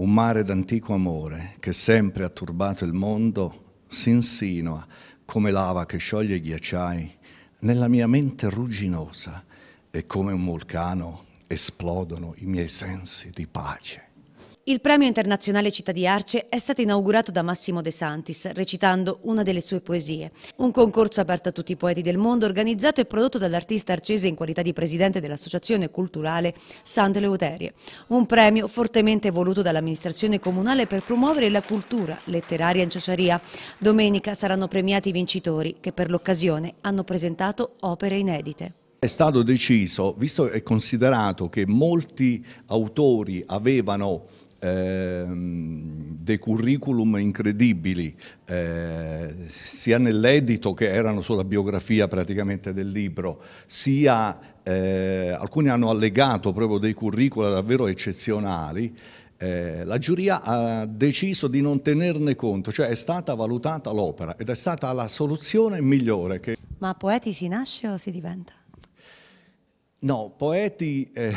un mare d'antico amore che sempre ha turbato il mondo, si insinua come lava che scioglie i ghiacciai nella mia mente rugginosa e come un vulcano esplodono i miei sensi di pace. Il premio internazionale Città di Arce è stato inaugurato da Massimo De Santis, recitando una delle sue poesie. Un concorso aperto a tutti i poeti del mondo, organizzato e prodotto dall'artista arcese in qualità di presidente dell'associazione culturale Sante Leuterie. Un premio fortemente voluto dall'amministrazione comunale per promuovere la cultura letteraria in Ciociaria. Domenica saranno premiati i vincitori, che per l'occasione hanno presentato opere inedite. È stato deciso, visto e considerato che molti autori avevano Ehm, dei curriculum incredibili, eh, sia nell'edito che erano sulla biografia praticamente del libro, sia eh, alcuni hanno allegato proprio dei curricula davvero eccezionali. Eh, la giuria ha deciso di non tenerne conto, cioè è stata valutata l'opera ed è stata la soluzione migliore. Che... Ma poeti si nasce o si diventa? No, poeti... Eh,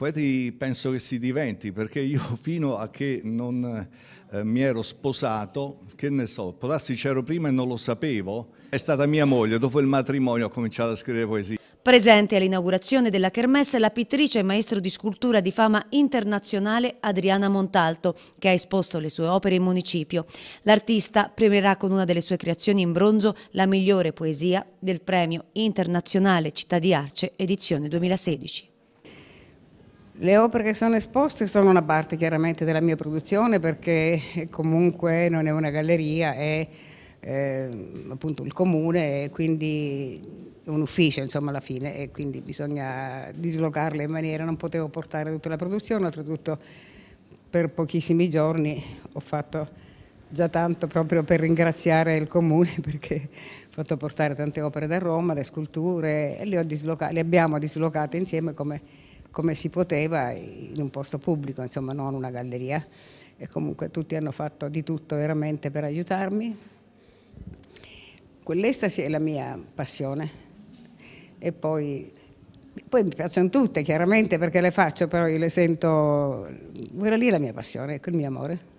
Poeti penso che si diventi, perché io fino a che non eh, mi ero sposato, che ne so, potrassi c'ero prima e non lo sapevo, è stata mia moglie, dopo il matrimonio ho cominciato a scrivere poesie. Presente all'inaugurazione della Kermesse la pittrice e maestro di scultura di fama internazionale Adriana Montalto, che ha esposto le sue opere in municipio. L'artista premierà con una delle sue creazioni in bronzo la migliore poesia del premio internazionale Città di Arce edizione 2016. Le opere che sono esposte sono una parte chiaramente della mia produzione perché comunque non è una galleria, è eh, appunto il comune e quindi un ufficio insomma alla fine e quindi bisogna dislocarle in maniera, non potevo portare tutta la produzione, oltretutto per pochissimi giorni ho fatto già tanto proprio per ringraziare il comune perché ho fatto portare tante opere da Roma, le sculture, le, le abbiamo dislocate insieme come come si poteva in un posto pubblico, insomma non una galleria. E comunque tutti hanno fatto di tutto veramente per aiutarmi. Quell'estasi è la mia passione. E poi, poi mi piacciono tutte, chiaramente, perché le faccio, però io le sento... Quella lì è la mia passione, il mio amore.